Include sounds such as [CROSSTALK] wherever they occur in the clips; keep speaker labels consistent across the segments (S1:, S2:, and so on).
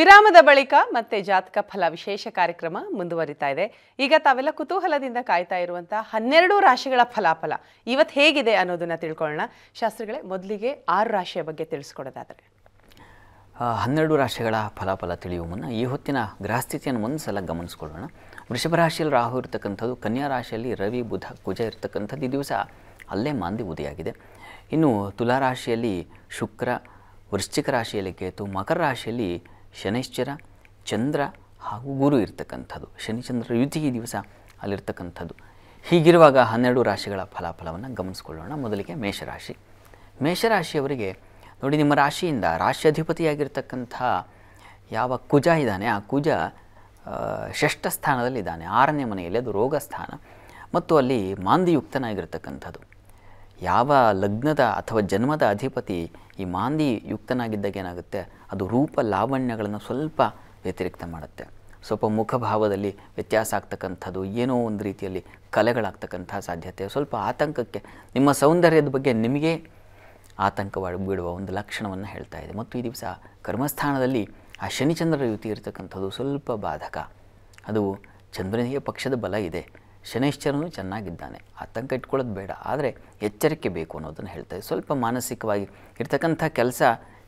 S1: ವಿರಾಮದ ಬಳಿಕ ಮತ್ತೆ ಜಾತಕ ಫಲ ವಿಶೇಷ ಕಾರ್ಯಕ್ರಮ ಮುಂದುವರಿತಾ ಇದೆ ಈಗ ತಾವೆಲ್ಲ ಕುತೂಹಲದಿಂದ ಕಾಯ್ತಾ ಇರುವಂತಹ ಹನ್ನೆರಡು ರಾಶಿಗಳ ಫಲಾಫಲ ಇವತ್ತು ಹೇಗಿದೆ ಅನ್ನೋದನ್ನ ತಿಳ್ಕೊಳ್ಳೋಣ ಶಾಸ್ತ್ರಗಳೇ ಮೊದಲಿಗೆ ಆರು ರಾಶಿಯ ಬಗ್ಗೆ ತಿಳಿಸ್ಕೊಡೋದಾದರೆ
S2: ಹನ್ನೆರಡು ರಾಶಿಗಳ ಫಲಾಫಲ ತಿಳಿಯುವ ಮುನ್ನ ಈ ಹೊತ್ತಿನ ಗ್ರಹಸ್ಥಿತಿಯನ್ನು ಒಂದು ಸಲ ಗಮನಿಸ್ಕೊಳ್ಳೋಣ ವೃಷಭ ರಾಶಿಯಲ್ಲಿ ರಾಹು ಇರತಕ್ಕಂಥದ್ದು ಕನ್ಯಾ ರಾಶಿಯಲ್ಲಿ ರವಿ ಬುಧ ಕುಜ ಇರತಕ್ಕಂಥದ್ದು ಈ ದಿವಸ ಅಲ್ಲೇ ಮಾಂದಿ ಉದಿಯಾಗಿದೆ ಇನ್ನು ತುಲಾರಾಶಿಯಲ್ಲಿ ಶುಕ್ರ ವೃಶ್ಚಿಕ ರಾಶಿಯಲ್ಲಿ ಕೇತು ಮಕರ ರಾಶಿಯಲ್ಲಿ ಶನೈಶ್ಚರ ಚಂದ್ರ ಹಾಗೂ ಗುರು ಇರ್ತಕ್ಕಂಥದ್ದು ಶನಿಚಂದ್ರ ಯುತಿ ಈ ದಿವಸ ಅಲ್ಲಿರ್ತಕ್ಕಂಥದ್ದು ಹೀಗಿರುವಾಗ ಹನ್ನೆರಡು ರಾಶಿಗಳ ಫಲಾಫಲವನ್ನು ಗಮನಿಸ್ಕೊಳ್ಳೋಣ ಮೊದಲಿಗೆ ಮೇಷರಾಶಿ ಮೇಷರಾಶಿಯವರಿಗೆ ನೋಡಿ ನಿಮ್ಮ ರಾಶಿಯಿಂದ ರಾಶ್ಯಾಧಿಪತಿಯಾಗಿರ್ತಕ್ಕಂಥ ಯಾವ ಕುಜ ಇದ್ದಾನೆ ಆ ಕುಜ ಷಷ್ಠ ಸ್ಥಾನದಲ್ಲಿದ್ದಾನೆ ಆರನೇ ಮನೆಯಲ್ಲಿ ಅದು ರೋಗ ಸ್ಥಾನ ಮತ್ತು ಅಲ್ಲಿ ಮಾಂದಿಯುಕ್ತನಾಗಿರ್ತಕ್ಕಂಥದ್ದು ಯಾವ ಲಗ್ನದ ಅಥವಾ ಜನ್ಮದ ಅಧಿಪತಿ ಈ ಮಾಂದಿ ಯುಕ್ತನಾಗಿದ್ದಾಗ ಏನಾಗುತ್ತೆ ಅದು ರೂಪ ಲಾವಣ್ಯಗಳನ್ನು ಸ್ವಲ್ಪ ವ್ಯತಿರಿಕ್ತ ಮಾಡುತ್ತೆ ಸ್ವಲ್ಪ ಮುಖಭಾವದಲ್ಲಿ ವ್ಯತ್ಯಾಸ ಆಗ್ತಕ್ಕಂಥದ್ದು ಏನೋ ಒಂದು ರೀತಿಯಲ್ಲಿ ಕಲೆಗಳಾಗ್ತಕ್ಕಂಥ ಸಾಧ್ಯತೆ ಸ್ವಲ್ಪ ಆತಂಕಕ್ಕೆ ನಿಮ್ಮ ಸೌಂದರ್ಯದ ಬಗ್ಗೆ ನಿಮಗೆ ಆತಂಕವಾಗಿ ಬಿಡುವ ಒಂದು ಲಕ್ಷಣವನ್ನು ಹೇಳ್ತಾ ಇದೆ ಮತ್ತು ಈ ದಿವಸ ಕರ್ಮಸ್ಥಾನದಲ್ಲಿ ಆ ಶನಿಚಂದ್ರ ಯುತಿ ಇರತಕ್ಕಂಥದ್ದು ಸ್ವಲ್ಪ ಬಾಧಕ ಅದು ಚಂದ್ರನಿಗೆ ಪಕ್ಷದ ಬಲ ಇದೆ ಶನೈಶ್ಚರನು ಚೆನ್ನಾಗಿದ್ದಾನೆ ಆತಂಕ ಇಟ್ಕೊಳ್ಳೋದು ಬೇಡ ಆದರೆ ಎಚ್ಚರಿಕೆ ಬೇಕು ಅನ್ನೋದನ್ನು ಹೇಳ್ತಾರೆ ಸ್ವಲ್ಪ ಮಾನಸಿಕವಾಗಿ ಇರ್ತಕ್ಕಂಥ ಕೆಲಸ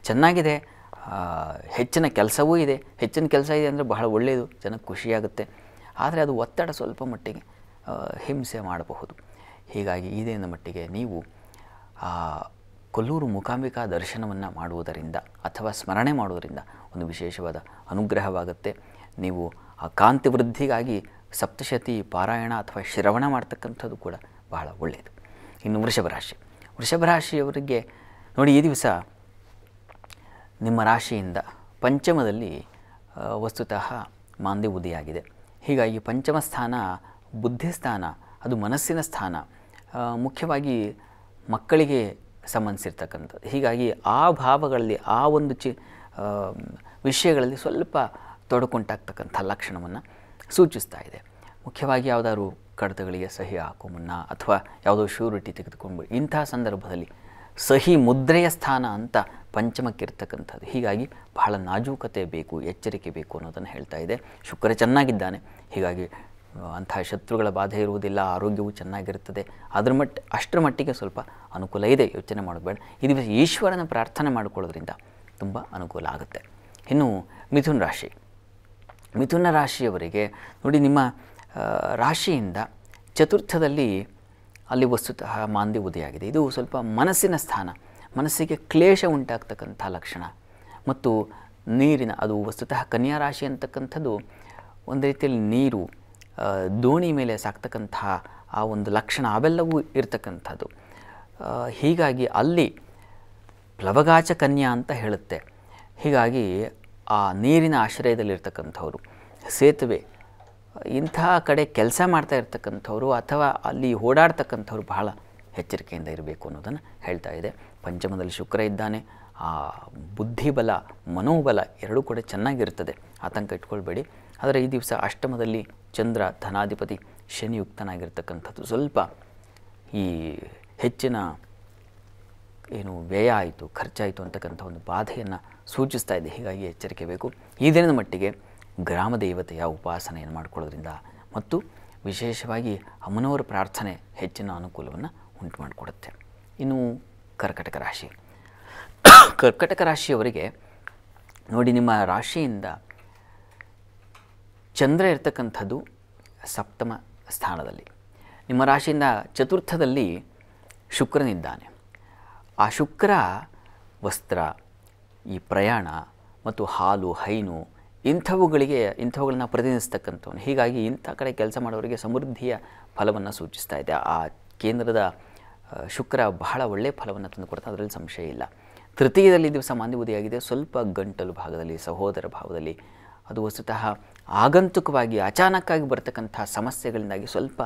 S2: ಚೆನ್ನಾಗಿದೆ ಹೆಚ್ಚಿನ ಕೆಲಸವೂ ಇದೆ ಹೆಚ್ಚಿನ ಕೆಲಸ ಇದೆ ಅಂದರೆ ಬಹಳ ಒಳ್ಳೆಯದು ಜನಕ್ಕೆ ಖುಷಿಯಾಗುತ್ತೆ ಆದರೆ ಅದು ಒತ್ತಡ ಸ್ವಲ್ಪ ಮಟ್ಟಿಗೆ ಹಿಂಸೆ ಮಾಡಬಹುದು ಹೀಗಾಗಿ ಇದೇನ ಮಟ್ಟಿಗೆ ನೀವು ಕೊಲ್ಲೂರು ಮುಖಾಂಬಿಕಾ ದರ್ಶನವನ್ನು ಮಾಡುವುದರಿಂದ ಅಥವಾ ಸ್ಮರಣೆ ಮಾಡುವುದರಿಂದ ಒಂದು ವಿಶೇಷವಾದ ಅನುಗ್ರಹವಾಗುತ್ತೆ ನೀವು ಆ ಕಾಂತಿ ವೃದ್ಧಿಗಾಗಿ ಸಪ್ತಶತಿ ಪಾರಾಯಣ ಅಥವಾ ಶ್ರವಣ ಮಾಡ್ತಕ್ಕಂಥದ್ದು ಕೂಡ ಬಹಳ ಒಳ್ಳೆಯದು ಇನ್ನು ವೃಷಭ ರಾಶಿ ವೃಷಭ ರಾಶಿಯವರಿಗೆ ನೋಡಿ ಈ ದಿವಸ ನಿಮ್ಮ ರಾಶಿಯಿಂದ ಪಂಚಮದಲ್ಲಿ ವಸ್ತುತಃ ಮಾಂದಿ ಬುದ್ಧಿಯಾಗಿದೆ ಹೀಗಾಗಿ ಪಂಚಮ ಸ್ಥಾನ ಬುದ್ಧಿ ಸ್ಥಾನ ಅದು ಮನಸ್ಸಿನ ಸ್ಥಾನ ಮುಖ್ಯವಾಗಿ ಮಕ್ಕಳಿಗೆ ಸಂಬಂಧಿಸಿರ್ತಕ್ಕಂಥದ್ದು ಹೀಗಾಗಿ ಆ ಭಾವಗಳಲ್ಲಿ ಆ ಒಂದು ಚಿ ವಿಷಯಗಳಲ್ಲಿ ಸ್ವಲ್ಪ ತೊಡಕೊಂಡಾಗ್ತಕ್ಕಂಥ ಲಕ್ಷಣವನ್ನು ಸೂಚಿಸ್ತಾ ಇದೆ ಮುಖ್ಯವಾಗಿ ಯಾವುದಾದ್ರು ಕಡತಗಳಿಗೆ ಸಹಿ ಹಾಕೋ ಮುನ್ನ ಅಥವಾ ಯಾವುದೋ ಶ್ಯೂರಿಟಿ ತೆಗೆದುಕೊಂಡು ಇಂಥ ಸಂದರ್ಭದಲ್ಲಿ ಸಹಿ ಮುದ್ರೆಯ ಸ್ಥಾನ ಅಂತ ಪಂಚಮಕ್ಕೆ ಹೀಗಾಗಿ ಬಹಳ ನಾಜೂಕತೆ ಬೇಕು ಎಚ್ಚರಿಕೆ ಬೇಕು ಅನ್ನೋದನ್ನು ಹೇಳ್ತಾ ಇದೆ ಶುಕ್ರ ಚೆನ್ನಾಗಿದ್ದಾನೆ ಹೀಗಾಗಿ ಅಂತಹ ಶತ್ರುಗಳ ಬಾಧೆ ಇರುವುದಿಲ್ಲ ಆರೋಗ್ಯವೂ ಚೆನ್ನಾಗಿರುತ್ತದೆ ಅದ್ರ ಮಟ್ಟ ಅಷ್ಟರ ಮಟ್ಟಿಗೆ ಸ್ವಲ್ಪ ಅನುಕೂಲ ಇದೆ ಯೋಚನೆ ಮಾಡಬೇಡ ಇದು ಈಶ್ವರನ ಪ್ರಾರ್ಥನೆ ಮಾಡಿಕೊಳ್ಳೋದ್ರಿಂದ ತುಂಬ ಅನುಕೂಲ ಆಗುತ್ತೆ ಇನ್ನು ಮಿಥುನ ರಾಶಿ ಮಿಥುನ ರಾಶಿಯವರಿಗೆ ನೋಡಿ ನಿಮ್ಮ ರಾಶಿಯಿಂದ ಚತುರ್ಥದಲ್ಲಿ ಅಲ್ಲಿ ವಸ್ತುತಃ ಮಾಂದಿ ಉದಯಾಗಿದೆ ಇದು ಸ್ವಲ್ಪ ಮನಸ್ಸಿನ ಸ್ಥಾನ ಮನಸ್ಸಿಗೆ ಕ್ಲೇಶ ಉಂಟಾಗ್ತಕ್ಕಂಥ ಲಕ್ಷಣ ಮತ್ತು ನೀರಿನ ಅದು ವಸ್ತುತಃ ಕನ್ಯಾ ರಾಶಿ ಅಂತಕ್ಕಂಥದ್ದು ಒಂದು ರೀತಿಯಲ್ಲಿ ನೀರು ದೋಣಿ ಮೇಲೆ ಸಾಕ್ತಕ್ಕಂತಹ ಆ ಒಂದು ಲಕ್ಷಣ ಅವೆಲ್ಲವೂ ಇರತಕ್ಕಂಥದ್ದು ಹೀಗಾಗಿ ಅಲ್ಲಿ ಪ್ಲವಗಾಚ ಕನ್ಯಾ ಅಂತ ಹೇಳುತ್ತೆ ಹೀಗಾಗಿ ಆ ನೀರಿನ ಆಶ್ರಯದಲ್ಲಿರ್ತಕ್ಕಂಥವ್ರು ಸೇತುವೆ ಇಂಥ ಕಡೆ ಕೆಲಸ ಮಾಡ್ತಾ ಇರ್ತಕ್ಕಂಥವ್ರು ಅಥವಾ ಅಲ್ಲಿ ಓಡಾಡ್ತಕ್ಕಂಥವ್ರು ಬಹಳ ಎಚ್ಚರಿಕೆಯಿಂದ ಇರಬೇಕು ಅನ್ನೋದನ್ನು ಹೇಳ್ತಾ ಇದೆ ಪಂಚಮದಲ್ಲಿ ಶುಕ್ರ ಇದ್ದಾನೆ ಆ ಬುದ್ಧಿಬಲ ಮನೋಬಲ ಎರಡೂ ಕೂಡ ಚೆನ್ನಾಗಿರ್ತದೆ ಆತಂಕ ಇಟ್ಕೊಳ್ಬೇಡಿ ಆದರೆ ಈ ದಿವಸ ಅಷ್ಟಮದಲ್ಲಿ ಚಂದ್ರ ಧನಾಧಿಪತಿ ಶನಿಯುಕ್ತನಾಗಿರ್ತಕ್ಕಂಥದ್ದು ಸ್ವಲ್ಪ ಈ ಹೆಚ್ಚಿನ ಏನು ವ್ಯಯ ಆಯಿತು ಖರ್ಚಾಯಿತು ಅಂತಕ್ಕಂಥ ಒಂದು ಬಾಧೆಯನ್ನು ಸೂಚಿಸ್ತಾ ಇದೆ ಹೀಗಾಗಿ ಎಚ್ಚರಿಕೆ ಬೇಕು ಈ ದಿನದ ಮಟ್ಟಿಗೆ ಗ್ರಾಮ ದೇವತೆಯ ಉಪಾಸನೆಯನ್ನು ಮಾಡಿಕೊಳ್ಳೋದ್ರಿಂದ ಮತ್ತು ವಿಶೇಷವಾಗಿ ಅಮ್ಮನವರ ಪ್ರಾರ್ಥನೆ ಹೆಚ್ಚಿನ ಅನುಕೂಲವನ್ನು ಉಂಟು ಮಾಡಿಕೊಡುತ್ತೆ ಇನ್ನು ಕರ್ಕಟಕ ರಾಶಿ ಕರ್ಕಟಕ ರಾಶಿಯವರಿಗೆ ನೋಡಿ ನಿಮ್ಮ ರಾಶಿಯಿಂದ ಚಂದ್ರ ಇರತಕ್ಕಂಥದ್ದು ಸಪ್ತಮ ಸ್ಥಾನದಲ್ಲಿ ನಿಮ್ಮ ರಾಶಿಯಿಂದ ಚತುರ್ಥದಲ್ಲಿ ಶುಕ್ರನಿದ್ದಾನೆ ಆ ಶುಕ್ರ ವಸ್ತ್ರ ಈ ಪ್ರಯಾಣ ಮತ್ತು ಹಾಲು ಹೈನು ಇಂಥವುಗಳಿಗೆ ಇಂಥವುಗಳನ್ನ ಪ್ರತಿನಿಧಿಸ್ತಕ್ಕಂಥವನು ಹೀಗಾಗಿ ಇಂಥ ಕಡೆ ಕೆಲಸ ಮಾಡೋರಿಗೆ ಸಮೃದ್ಧಿಯ ಫಲವನ್ನು ಸೂಚಿಸ್ತಾ ಇದೆ ಆ ಕೇಂದ್ರದ ಶುಕ್ರ ಬಹಳ ಒಳ್ಳೆಯ ಫಲವನ್ನು ತಂದುಕೊಡ್ತಾ ಅದರಲ್ಲಿ ಸಂಶಯ ಇಲ್ಲ ತೃತೀಯದಲ್ಲಿ ದಿವಸ ಮಾಂದಿಬುದಿಯಾಗಿದೆ ಸ್ವಲ್ಪ ಗಂಟಲು ಭಾಗದಲ್ಲಿ ಸಹೋದರ ಭಾವದಲ್ಲಿ ಅದು ವಸ್ತುತಃ ಆಗಂತುಕವಾಗಿ ಅಚಾನಕ್ಕಾಗಿ ಬರ್ತಕ್ಕಂಥ ಸಮಸ್ಯೆಗಳಿಂದಾಗಿ ಸ್ವಲ್ಪ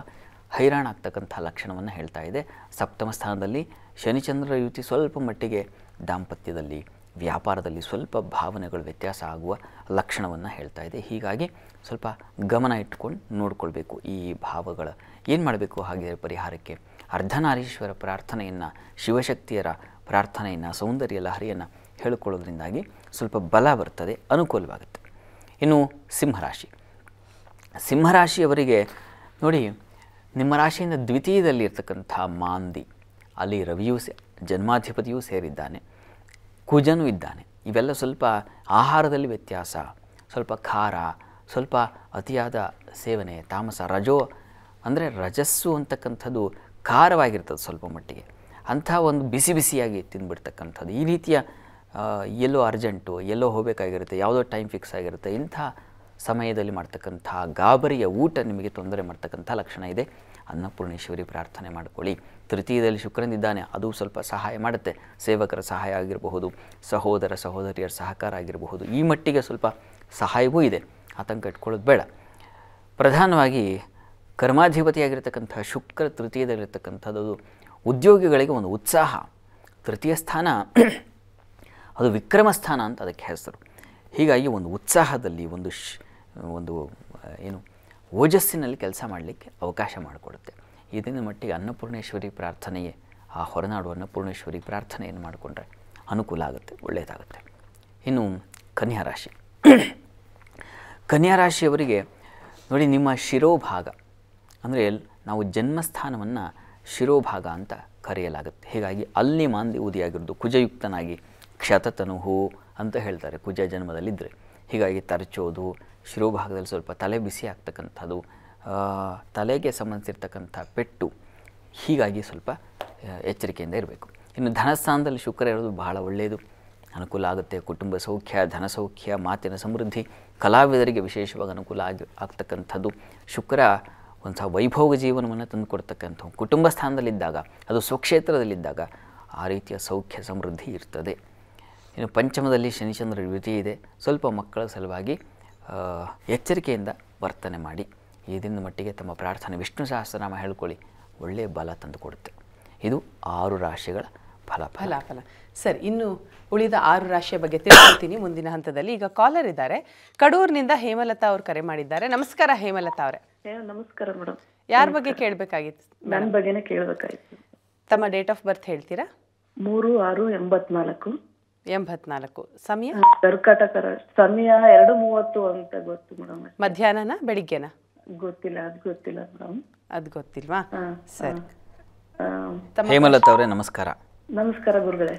S2: ಹೈರಾಣಾಗ್ತಕ್ಕಂಥ ಲಕ್ಷಣವನ್ನು ಹೇಳ್ತಾ ಇದೆ ಸಪ್ತಮ ಸ್ಥಾನದಲ್ಲಿ ಶನಿಚಂದ್ರ ಯುತಿ ಸ್ವಲ್ಪ ಮಟ್ಟಿಗೆ ದಾಂಪತ್ಯದಲ್ಲಿ ವ್ಯಾಪಾರದಲ್ಲಿ ಸ್ವಲ್ಪ ಭಾವನೆಗಳು ವ್ಯತ್ಯಾಸ ಆಗುವ ಲಕ್ಷಣವನ್ನು ಹೇಳ್ತಾ ಇದೆ ಹೀಗಾಗಿ ಸ್ವಲ್ಪ ಗಮನ ಇಟ್ಕೊಂಡು ನೋಡಿಕೊಳ್ಬೇಕು ಈ ಭಾವಗಳ ಏನು ಮಾಡಬೇಕು ಹಾಗೆ ಪರಿಹಾರಕ್ಕೆ ಅರ್ಧನಾರೀಶ್ವರ ಪ್ರಾರ್ಥನೆಯನ್ನು ಶಿವಶಕ್ತಿಯರ ಪ್ರಾರ್ಥನೆಯನ್ನು ಸೌಂದರ್ಯ ಲಹರಿಯನ್ನು ಹೇಳ್ಕೊಳ್ಳೋದ್ರಿಂದಾಗಿ ಸ್ವಲ್ಪ ಬಲ ಬರ್ತದೆ ಅನುಕೂಲವಾಗುತ್ತೆ ಇನ್ನು ಸಿಂಹರಾಶಿ ಸಿಂಹರಾಶಿಯವರಿಗೆ ನೋಡಿ ನಿಮ್ಮ ರಾಶಿಯಿಂದ ದ್ವಿತೀಯದಲ್ಲಿ ಇರ್ತಕ್ಕಂಥ ಮಾಂದಿ ಅಲ್ಲಿ ರವಿಯೂ ಜನ್ಮಾಧಿಪತಿಯೂ ಸೇರಿದ್ದಾನೆ ಕುಜನೂ ಇದ್ದಾನೆ ಇವೆಲ್ಲ ಸ್ವಲ್ಪ ಆಹಾರದಲ್ಲಿ ವ್ಯತ್ಯಾಸ ಸ್ವಲ್ಪ ಖಾರ ಸ್ವಲ್ಪ ಅತಿಯಾದ ಸೇವನೆ ತಾಮಸ ರಜೋ ಅಂದರೆ ರಜಸ್ಸು ಅಂತಕ್ಕಂಥದ್ದು ಖಾರವಾಗಿರ್ತದೆ ಸ್ವಲ್ಪ ಮಟ್ಟಿಗೆ ಅಂಥ ಒಂದು ಬಿಸಿ ಬಿಸಿಯಾಗಿ ತಿಂದುಬಿಡ್ತಕ್ಕಂಥದ್ದು ಈ ರೀತಿಯ ಎಲ್ಲೋ ಅರ್ಜೆಂಟು ಎಲ್ಲೋ ಹೋಗಬೇಕಾಗಿರುತ್ತೆ ಯಾವುದೋ ಟೈಮ್ ಫಿಕ್ಸ್ ಆಗಿರುತ್ತೆ ಇಂಥ ಸಮಯದಲ್ಲಿ ಮಾಡ್ತಕ್ಕಂಥ ಗಾಬರಿಯ ಊಟ ನಿಮಗೆ ತೊಂದರೆ ಮಾಡ್ತಕ್ಕಂಥ ಲಕ್ಷಣ ಇದೆ ಅನ್ನಪೂರ್ಣೇಶ್ವರಿ ಪ್ರಾರ್ಥನೆ ಮಾಡಿಕೊಳ್ಳಿ ತೃತೀಯದಲ್ಲಿ ಶುಕ್ರನಿದ್ದಾನೆ ಅದು ಸ್ವಲ್ಪ ಸಹಾಯ ಮಾಡುತ್ತೆ ಸೇವಕರ ಸಹಾಯ ಆಗಿರಬಹುದು ಸಹೋದರ ಸಹೋದರಿಯರ ಸಹಕಾರ ಆಗಿರಬಹುದು ಈ ಮಟ್ಟಿಗೆ ಸ್ವಲ್ಪ ಸಹಾಯವೂ ಇದೆ ಆತಂಕ ಇಟ್ಕೊಳ್ಳೋದು ಬೇಡ ಪ್ರಧಾನವಾಗಿ ಕರ್ಮಾಧಿಪತಿಯಾಗಿರ್ತಕ್ಕಂಥ ಶುಕ್ರ ತೃತೀಯದಲ್ಲಿರ್ತಕ್ಕಂಥದ್ದು ಉದ್ಯೋಗಿಗಳಿಗೆ ಒಂದು ಉತ್ಸಾಹ ತೃತೀಯ ಸ್ಥಾನ ಅದು ವಿಕ್ರಮ ಸ್ಥಾನ ಅಂತ ಅದಕ್ಕೆ ಹೆಸರು ಹೀಗಾಗಿ ಒಂದು ಉತ್ಸಾಹದಲ್ಲಿ ಒಂದು ಶ್ ಒಂದು ಏನು ಓಜಸ್ಸಿನಲ್ಲಿ ಕೆಲಸ ಮಾಡಲಿಕ್ಕೆ ಅವಕಾಶ ಮಾಡಿಕೊಡುತ್ತೆ ಇದನ್ನು ಮಟ್ಟಿಗೆ ಅನ್ನಪೂರ್ಣೇಶ್ವರಿ ಪ್ರಾರ್ಥನೆಯೇ ಆ ಹೊರನಾಡು ಅನ್ನಪೂರ್ಣೇಶ್ವರಿ ಪ್ರಾರ್ಥನೆಯನ್ನು ಮಾಡಿಕೊಂಡ್ರೆ ಅನುಕೂಲ ಆಗುತ್ತೆ ಒಳ್ಳೆಯದಾಗುತ್ತೆ ಇನ್ನು ಕನ್ಯಾ ರಾಶಿ ಕನ್ಯಾ ರಾಶಿಯವರಿಗೆ ನೋಡಿ ನಿಮ್ಮ ಶಿರೋಭಾಗ ಅಂದರೆ ನಾವು ಜನ್ಮಸ್ಥಾನವನ್ನು ಶಿರೋಭಾಗ ಅಂತ ಕರೆಯಲಾಗುತ್ತೆ ಹೀಗಾಗಿ ಅಲ್ಲಿ ಮಾಂದಿ ಊದಿಯಾಗಿರೋದು ಕುಜಯುಕ್ತನಾಗಿ ಕ್ಷತತನು ಹೋ ಅಂತ ಹೇಳ್ತಾರೆ ಕುಜ ಜನ್ಮದಲ್ಲಿದ್ದರೆ ಹೀಗಾಗಿ ತರಚೋದು ಶಿರೋಭಾಗದಲ್ಲಿ ಸ್ವಲ್ಪ ತಲೆ ಬಿಸಿ ಆಗ್ತಕ್ಕಂಥದ್ದು ತಲೆಗೆ ಸಂಬಂಧಿಸಿರ್ತಕ್ಕಂಥ ಪೆಟ್ಟು ಹೀಗಾಗಿ ಸ್ವಲ್ಪ ಎಚ್ಚರಿಕೆಯಿಂದ ಇರಬೇಕು ಇನ್ನು ಧನಸ್ಥಾನದಲ್ಲಿ ಶುಕ್ರ ಇರೋದು ಬಹಳ ಒಳ್ಳೆಯದು ಅನುಕೂಲ ಆಗುತ್ತೆ ಕುಟುಂಬ ಸೌಖ್ಯ ಧನಸೌಖ್ಯ ಮಾತಿನ ಸಮೃದ್ಧಿ ಕಲಾವಿದರಿಗೆ ವಿಶೇಷವಾಗಿ ಅನುಕೂಲ ಆಗಿ ಆಗ್ತಕ್ಕಂಥದ್ದು ಶುಕ್ರ ಒಂದು ಸಹ ವೈಭೋಗ ಜೀವನವನ್ನು ತಂದುಕೊಡ್ತಕ್ಕಂಥವು ಕುಟುಂಬ ಸ್ಥಾನದಲ್ಲಿದ್ದಾಗ ಅದು ಸ್ವಕ್ಷೇತ್ರದಲ್ಲಿದ್ದಾಗ ಆ ರೀತಿಯ ಸೌಖ್ಯ ಸಮೃದ್ಧಿ ಇರ್ತದೆ ಇನ್ನು ಪಂಚಮದಲ್ಲಿ ಶನಿಚಂದ್ರ ಯುತಿ ಇದೆ ಸ್ವಲ್ಪ ಮಕ್ಕಳ ಸಲುವಾಗಿ ಎಚ್ಚರಿಕೆಯಿಂದ ವರ್ತನೆ ಮಾಡಿ ಇದಿನ ಮಟ್ಟಿಗೆ ತಮ್ಮ ಪ್ರಾರ್ಥನೆ ವಿಷ್ಣು ಸಹಸ್ರನಾಮ ಹೇಳ್ಕೊಳ್ಳಿ ಒಳ್ಳೆಯ ಬಲ ತಂದು ಕೊಡುತ್ತೆ ಇದು ಆರು ರಾಶಿಗಳ ಫಲ ಫಲ
S1: ಫಲ ಸರ್ ಇನ್ನು ಉಳಿದ ಆರು ರಾಶಿಯ ಬಗ್ಗೆ ತಿಳ್ಕೊಳ್ತೀನಿ ಮುಂದಿನ ಹಂತದಲ್ಲಿ ಈಗ ಕಾಲರ್ ಇದ್ದಾರೆ ಕಡೂರಿನಿಂದ ಹೇಮಲತಾ ಅವರು ಕರೆ ಮಾಡಿದ್ದಾರೆ ನಮಸ್ಕಾರ ಹೇಮಲತಾ ಅವರೇ ನಮಸ್ಕಾರ ಮೇಡಮ್ ಯಾರ ಬಗ್ಗೆ ಕೇಳಬೇಕಾಗಿತ್ತು ನನ್ನ ಬಗ್ಗೆನೇ ಕೇಳಬೇಕಾಗಿತ್ತು ತಮ್ಮ ಡೇಟ್ ಆಫ್ ಬರ್ತ್ ಹೇಳ್ತೀರಾ ಮೂರು ಆರು ಎಂಬತ್ನಾಲ್ಕು ಎಂಬತ್ನಾಲ್ಕು ಸಮಯ ಕರ್ಕಾಟಕ ಸಮಯ ಎರಡು ಮೂವತ್ತು ಅಂತ ಗೊತ್ತು ಮೇಡಮ್ ಮಧ್ಯಾಹ್ನನ ಬೆಳಿಗ್ಗೆನ ಗೊತ್ತಿಲ್ಲ ಅದು ಗೊತ್ತಿಲ್ಲ ಮೇಡಮ್ ಅದು ಗೊತ್ತಿಲ್ವಾ ಸರಿ ಹೇಮಲತ್ ಅವರೇ ನಮಸ್ಕಾರ ನಮಸ್ಕಾರ ಗುರುಗಳೇ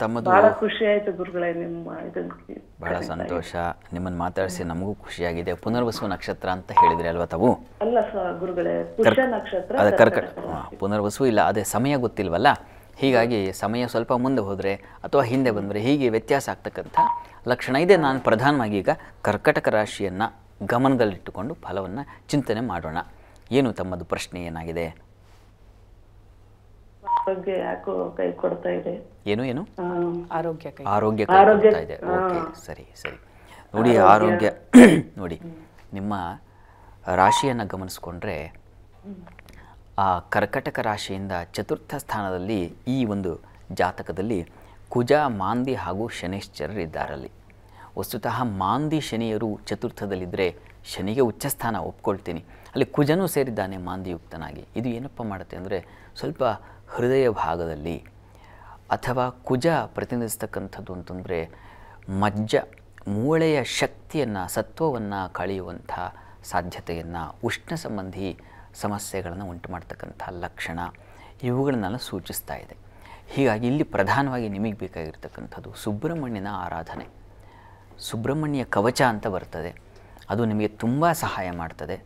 S1: ತಮ್ಮದು ಬಹಳ ಖುಷಿ ಆಯ್ತು ಗುರುಗಳೇ ನಿಮ್ಮ ಇದಕ್ಕೆ ಬಹಳ ಸಂತೋಷ
S2: ನಿಮ್ಮನ್ನು ಮಾತಾಡಿಸಿ ನಮಗೂ ಖುಷಿಯಾಗಿದೆ ಪುನರ್ವಸು ನಕ್ಷತ್ರ ಅಂತ ಹೇಳಿದ್ರೆ ಅಲ್ವಾ ತಾವು ಅಲ್ಲ ಗುರುಗಳೇ
S1: ನಕ್ಷತ್ರ
S2: ಪುನರ್ವಸು ಇಲ್ಲ ಅದೇ ಸಮಯ ಗೊತ್ತಿಲ್ವಲ್ಲ ಹೀಗಾಗಿ ಸಮಯ ಸ್ವಲ್ಪ ಮುಂದೆ ಹೋದರೆ ಅಥವಾ ಹಿಂದೆ ಬಂದರೆ ಹೀಗೆ ವ್ಯತ್ಯಾಸ ಆಗ್ತಕ್ಕಂಥ ಲಕ್ಷಣ ಇದೆ ನಾನು ಪ್ರಧಾನವಾಗಿ ಈಗ ಕರ್ಕಟಕ ರಾಶಿಯನ್ನು ಗಮನದಲ್ಲಿಟ್ಟುಕೊಂಡು ಫಲವನ್ನು ಚಿಂತನೆ ಮಾಡೋಣ ಏನು ತಮ್ಮದು ಪ್ರಶ್ನೆ ಏನಾಗಿದೆ
S1: ಯಾಕೋ ಕೈ
S2: ಕೊಡ್ತಾ ಇದೆ ಏನು ಏನು ಆರೋಗ್ಯ ಆರೋಗ್ಯ ಇದೆ ಓಕೆ ಸರಿ ಸರಿ
S1: ನೋಡಿ ಆರೋಗ್ಯ
S2: [CLEARS THROAT] ನೋಡಿ ನಿಮ್ಮ ರಾಶಿಯನ್ನು ಗಮನಿಸ್ಕೊಂಡ್ರೆ ಆ ಕರ್ಕಟಕ ರಾಶಿಯಿಂದ ಚತುರ್ಥ ಸ್ಥಾನದಲ್ಲಿ ಈ ಒಂದು ಜಾತಕದಲ್ಲಿ ಕುಜ ಮಾಂದಿ ಹಾಗೂ ಶನಿಶ್ಚರರಿದ್ದಾರಲ್ಲಿ ವಸ್ತುತಃ ಮಾಂದಿ ಶನಿಯರು ಚತುರ್ಥದಲ್ಲಿದ್ದರೆ ಶನಿಗೆ ಉಚ್ಚ ಸ್ಥಾನ ಒಪ್ಕೊಳ್ತೀನಿ ಅಲ್ಲಿ ಕುಜನೂ ಸೇರಿದ್ದಾನೆ ಮಾಂದಿಯುಕ್ತನಾಗಿ ಇದು ಏನಪ್ಪ ಮಾಡುತ್ತೆ ಅಂದರೆ ಸ್ವಲ್ಪ ಹೃದಯ ಭಾಗದಲ್ಲಿ ಅಥವಾ ಕುಜ ಪ್ರತಿನಿಧಿಸ್ತಕ್ಕಂಥದ್ದು ಅಂತಂದರೆ ಮಜ್ಜ ಮೂಳೆಯ ಶಕ್ತಿಯನ್ನು ಸತ್ವವನ್ನು ಕಳೆಯುವಂಥ ಸಾಧ್ಯತೆಯನ್ನು ಉಷ್ಣ ಸಂಬಂಧಿ ಸಮಸ್ಯೆಗಳನ್ನು ಉಂಟು ಮಾಡ್ತಕ್ಕಂಥ ಲಕ್ಷಣ ಇವುಗಳನ್ನೆಲ್ಲ ಸೂಚಿಸ್ತಾ ಇದೆ ಹೀಗಾಗಿ ಇಲ್ಲಿ ಪ್ರಧಾನವಾಗಿ ನಿಮಗೆ ಬೇಕಾಗಿರ್ತಕ್ಕಂಥದ್ದು ಸುಬ್ರಹ್ಮಣ್ಯನ ಆರಾಧನೆ ಸುಬ್ರಹ್ಮಣ್ಯ ಕವಚ ಅಂತ ಬರ್ತದೆ ಅದು ನಿಮಗೆ ತುಂಬ ಸಹಾಯ ಮಾಡ್ತದೆ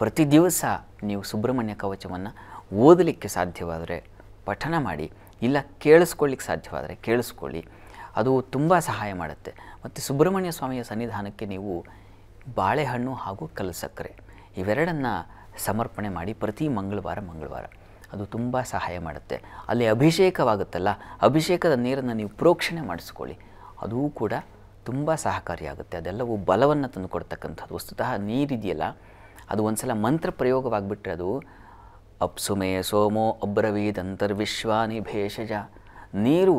S2: ಪ್ರತಿ ದಿವಸ ನೀವು ಸುಬ್ರಹ್ಮಣ್ಯ ಕವಚವನ್ನು ಓದಲಿಕ್ಕೆ ಸಾಧ್ಯವಾದರೆ ಪಠನ ಮಾಡಿ ಇಲ್ಲ ಕೇಳಿಸ್ಕೊಳ್ಳಿಕ್ಕೆ ಸಾಧ್ಯವಾದರೆ ಕೇಳಿಸ್ಕೊಳ್ಳಿ ಅದು ತುಂಬ ಸಹಾಯ ಮಾಡುತ್ತೆ ಮತ್ತು ಸುಬ್ರಹ್ಮಣ್ಯ ಸ್ವಾಮಿಯ ಸನ್ನಿಧಾನಕ್ಕೆ ನೀವು ಬಾಳೆಹಣ್ಣು ಹಾಗೂ ಕಲಸಕ್ಕರೆ ಇವೆರಡನ್ನು ಸಮರ್ಪಣೆ ಮಾಡಿ ಪ್ರತಿ ಮಂಗಳವಾರ ಮಂಗಳವಾರ ಅದು ತುಂಬ ಸಹಾಯ ಮಾಡುತ್ತೆ ಅಲ್ಲಿ ಅಭಿಷೇಕವಾಗುತ್ತಲ್ಲ ಅಭಿಷೇಕದ ನೀರನ್ನು ನೀವು ಪ್ರೋಕ್ಷಣೆ ಮಾಡಿಸ್ಕೊಳ್ಳಿ ಅದೂ ಕೂಡ ತುಂಬ ಸಹಕಾರಿಯಾಗುತ್ತೆ ಅದೆಲ್ಲವೂ ಬಲವನ್ನು ತಂದುಕೊಡ್ತಕ್ಕಂಥದ್ದು ವಸ್ತುತಃ ನೀರಿದೆಯಲ್ಲ ಅದು ಒಂದು ಸಲ ಮಂತ್ರ ಪ್ರಯೋಗವಾಗಿಬಿಟ್ರೆ ಅದು ಅಪ್ಸುಮೇ ಸೋಮೋ ಅಬ್ರವೀದ್ ಅಂತರ್ವಿಶ್ವಾನಿ ಭೇಷಜ ನೀರು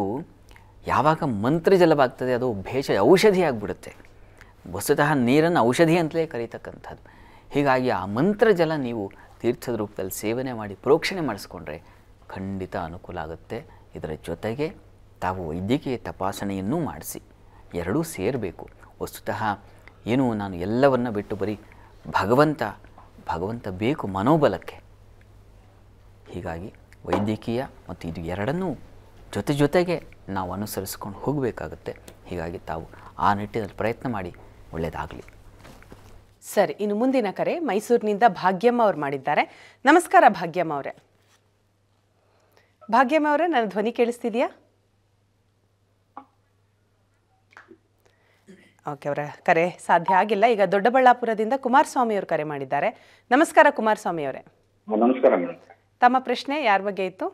S2: ಯಾವಾಗ ಮಂತ್ರ ಜಲವಾಗ್ತದೆ ಅದು ಭೇಷ ಔಷಧಿ ಆಗಿಬಿಡುತ್ತೆ ವಸ್ತುತಃ ನೀರನ್ನು ಔಷಧಿ ಅಂತಲೇ ಕರೀತಕ್ಕಂಥದ್ದು ಹೀಗಾಗಿ ಆ ಮಂತ್ರಜಲ ನೀವು ತೀರ್ಥದ ರೂಪದಲ್ಲಿ ಸೇವನೆ ಮಾಡಿ ಪ್ರೋಕ್ಷಣೆ ಮಾಡಿಸ್ಕೊಂಡ್ರೆ ಖಂಡಿತ ಅನುಕೂಲ ಆಗುತ್ತೆ ಇದರ ಜೊತೆಗೆ ತಾವು ವೈದ್ಯಕೀಯ ತಪಾಸಣೆಯನ್ನೂ ಮಾಡಿಸಿ ಎರಡೂ ಸೇರಬೇಕು ವಸ್ತುತಃ ಏನು ನಾನು ಎಲ್ಲವನ್ನ ಬಿಟ್ಟು ಬರೀ ಭಗವಂತ ಭಗವಂತ ಬೇಕು ಮನೋಬಲಕ್ಕೆ ಹೀಗಾಗಿ ವೈದ್ಯಕೀಯ ಮತ್ತು ಇದು ಎರಡನ್ನೂ ಜೊತೆ ಜೊತೆಗೆ ನಾವು ಅನುಸರಿಸ್ಕೊಂಡು ಹೋಗಬೇಕಾಗುತ್ತೆ ಹೀಗಾಗಿ ತಾವು ಆ ನಿಟ್ಟಿನಲ್ಲಿ ಪ್ರಯತ್ನ ಮಾಡಿ ಒಳ್ಳೆಯದಾಗಲಿ
S1: ಸರಿ ಇನ್ನು ಮುಂದಿನ ಕರೆ ಮೈಸೂರಿನಿಂದ ಭಾಗ್ಯಮ್ಮ ಅವ್ರು ಮಾಡಿದ್ದಾರೆ ನಮಸ್ಕಾರ ಭಾಗ್ಯಮ್ಮ ಅವರೇ ಭಾಗ್ಯಮ್ಮ ಅವರೇ ನನ್ನ ಧ್ವನಿ ಕೇಳಿಸ್ತಿದೆಯಾ ಓಕೆ ಅವರ ಕರೆ ಸಾಧ್ಯ ಆಗಿಲ್ಲ ಈಗ ದೊಡ್ಡಬಳ್ಳಾಪುರದಿಂದ ಕುಮಾರಸ್ವಾಮಿ ಅವರು ಕರೆ ಮಾಡಿದ್ದಾರೆ ನಮಸ್ಕಾರ ಕುಮಾರಸ್ವಾಮಿ
S2: ಅವರೇ ನಮಸ್ಕಾರ
S1: ತಮ್ಮ ಪ್ರಶ್ನೆ ಯಾರ ಬಗ್ಗೆ ಇತ್ತು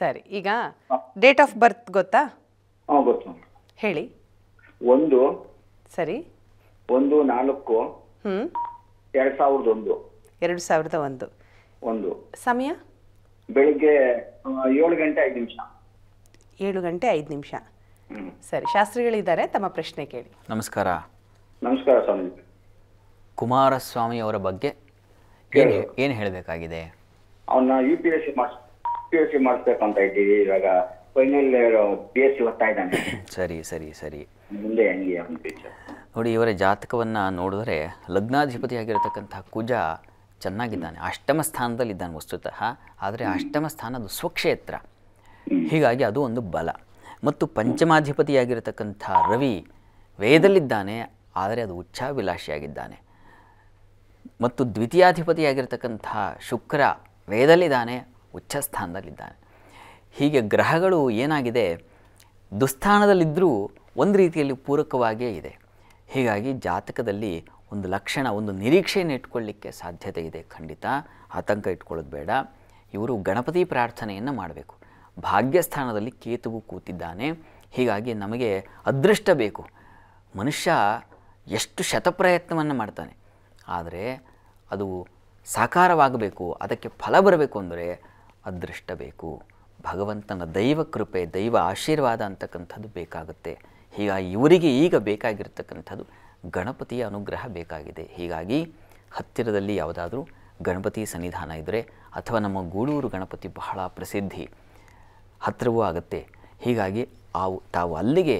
S1: ಸರಿ ಈಗ ಡೇಟ್ ಆಫ್ ಬರ್ತ್ ಗೊತ್ತಾ ಹೇಳಿ ಒಂದು ಸರಿ ಒಂದು ನಾಲ್ಕು ಹ್ಮ್
S2: ಎರಡ್ ಸಾವಿರದ ಒಂದು
S1: ಎರಡು ಸಾವಿರದ ಒಂದು ಒಂದು
S2: ಸಮಯ ಬೆಳಿಗ್ಗೆ ಏಳು ಗಂಟೆ ಐದು ನಿಮಿಷ
S1: ಏಳು ಗಂಟೆ ಐದು ನಿಮಿಷ ಸರಿ ಶಾಸ್ತ್ರಿಗಳಿದ್ದಾರೆ ತಮ್ಮ ಪ್ರಶ್ನೆ ಕೇಳಿ ನಮಸ್ಕಾರ ನಮಸ್ಕಾರ
S2: ಸ್ವಾಮಿ ಕುಮಾರಸ್ವಾಮಿ ಅವರ ಬಗ್ಗೆ ಏನು ಏನು ಹೇಳಬೇಕಾಗಿದೆ ಅವನ್ನ ಯು ಪಿ ಎಸ್ ಸಿ ಮಾಡಿಸ್ ಯು ಎಸ್ ಸಿ ಮಾಡಿಸ್ಬೇಕಂತ ಇದ್ದೀವಿ ಇವಾಗ final year P S C ಓದ್ತಾ ಇದ್ದಾನೆ ಸರಿ ಸರಿ ಸರಿ ಮುಂದೆ ನೋಡಿ ಇವರ ಜಾತಕವನ್ನು ನೋಡಿದ್ರೆ ಲಗ್ನಾಧಿಪತಿಯಾಗಿರ್ತಕ್ಕಂಥ ಕುಜ ಚೆನ್ನಾಗಿದ್ದಾನೆ ಅಷ್ಟಮ ಸ್ಥಾನದಲ್ಲಿದ್ದಾನೆ ವಸ್ತುತಃ ಆದರೆ ಅಷ್ಟಮ ಸ್ಥಾನ ಅದು ಸ್ವಕ್ಷೇತ್ರ ಹೀಗಾಗಿ ಅದು ಒಂದು ಬಲ ಮತ್ತು ಪಂಚಮಾಧಿಪತಿಯಾಗಿರತಕ್ಕಂಥ ರವಿ ವೇದಲ್ಲಿದ್ದಾನೆ ಆದರೆ ಅದು ಉಚ್ಚಾಭಿಲಾಷಿಯಾಗಿದ್ದಾನೆ ಮತ್ತು ದ್ವಿತೀಯಾಧಿಪತಿಯಾಗಿರ್ತಕ್ಕಂಥ ಶುಕ್ರ ವೇದಲ್ಲಿದ್ದಾನೆ ಉಚ್ಚ ಸ್ಥಾನದಲ್ಲಿದ್ದಾನೆ ಹೀಗೆ ಗ್ರಹಗಳು ಏನಾಗಿದೆ ದುಸ್ಥಾನದಲ್ಲಿದ್ದರೂ ಒಂದು ರೀತಿಯಲ್ಲಿ ಪೂರಕವಾಗಿಯೇ ಇದೆ ಹೀಗಾಗಿ ಜಾತಕದಲ್ಲಿ ಒಂದು ಲಕ್ಷಣ ಒಂದು ನಿರೀಕ್ಷೆಯನ್ನು ಇಟ್ಕೊಳ್ಳಿಕ್ಕೆ ಸಾಧ್ಯತೆ ಇದೆ ಖಂಡಿತ ಆತಂಕ ಇಟ್ಕೊಳ್ಳೋದು ಬೇಡ ಇವರು ಗಣಪತಿ ಪ್ರಾರ್ಥನೆಯನ್ನು ಮಾಡಬೇಕು ಭಾಗ್ಯಸ್ಥಾನದಲ್ಲಿ ಕೇತುವು ಕೂತಿದ್ದಾನೆ ಹೀಗಾಗಿ ನಮಗೆ ಅದೃಷ್ಟ ಬೇಕು ಮನುಷ್ಯ ಎಷ್ಟು ಶತಪ್ರಯತ್ನವನ್ನು ಮಾಡ್ತಾನೆ ಆದರೆ ಅದು ಸಾಕಾರವಾಗಬೇಕು ಅದಕ್ಕೆ ಫಲ ಬರಬೇಕು ಅಂದರೆ ಅದೃಷ್ಟ ಬೇಕು ಭಗವಂತನ ದೈವ ಕೃಪೆ ದೈವ ಆಶೀರ್ವಾದ ಅಂತಕ್ಕಂಥದ್ದು ಬೇಕಾಗುತ್ತೆ ಹೀಗಾಗಿ ಇವರಿಗೆ ಈಗ ಬೇಕಾಗಿರ್ತಕ್ಕಂಥದ್ದು ಗಣಪತಿಯ ಅನುಗ್ರಹ ಬೇಕಾಗಿದೆ ಹೀಗಾಗಿ ಹತ್ತಿರದಲ್ಲಿ ಯಾವುದಾದ್ರೂ ಗಣಪತಿ ಸನ್ನಿಧಾನ ಇದ್ದರೆ ಅಥವಾ ನಮ್ಮ ಗೂಡೂರು ಗಣಪತಿ ಬಹಳ ಪ್ರಸಿದ್ಧಿ ಹತ್ತಿರವೂ ಆಗುತ್ತೆ ಹೀಗಾಗಿ ಆ ತಾವು ಅಲ್ಲಿಗೆ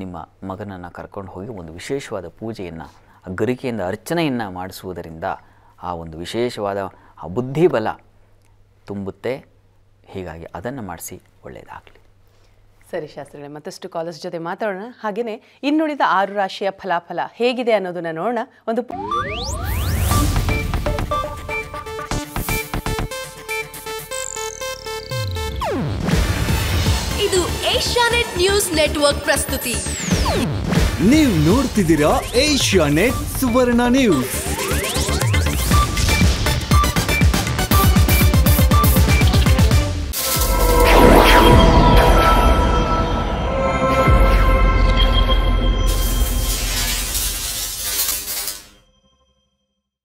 S2: ನಿಮ್ಮ ಮಗನನ್ನು ಕರ್ಕೊಂಡು ಹೋಗಿ ಒಂದು ವಿಶೇಷವಾದ ಪೂಜೆಯನ್ನು ಗರಿಕೆಯಿಂದ ಅರ್ಚನೆಯನ್ನು ಮಾಡಿಸುವುದರಿಂದ ಆ ಒಂದು ವಿಶೇಷವಾದ ಆ ಬುದ್ಧಿಬಲ ತುಂಬುತ್ತೆ ಹೀಗಾಗಿ ಅದನ್ನು ಮಾಡಿಸಿ ಒಳ್ಳೆಯದಾಗಲಿ
S1: ಸರಿ ಶಾಸ್ತ್ರಿಗಳೇ ಮತ್ತಷ್ಟು ಕಾಲೇಜ್ ಜೊತೆ ಮಾತಾಡೋಣ ಹಾಗೇನೆ ಇನ್ನುಳಿದ ಆರು ರಾಶಿಯ ಫಲಾಫಲ ಹೇಗಿದೆ ಅನ್ನೋದನ್ನ ನೋಡೋಣ ಒಂದು
S2: ಇದು ಏಷ್ಯಾನೆಟ್
S1: ನ್ಯೂಸ್ ನೆಟ್ವರ್ಕ್ ಪ್ರಸ್ತುತಿ ನೀವು ನೋಡ್ತಿದ್ದೀರಾ ನೆಟ್ ಸುವರ್ಣ ನ್ಯೂಸ್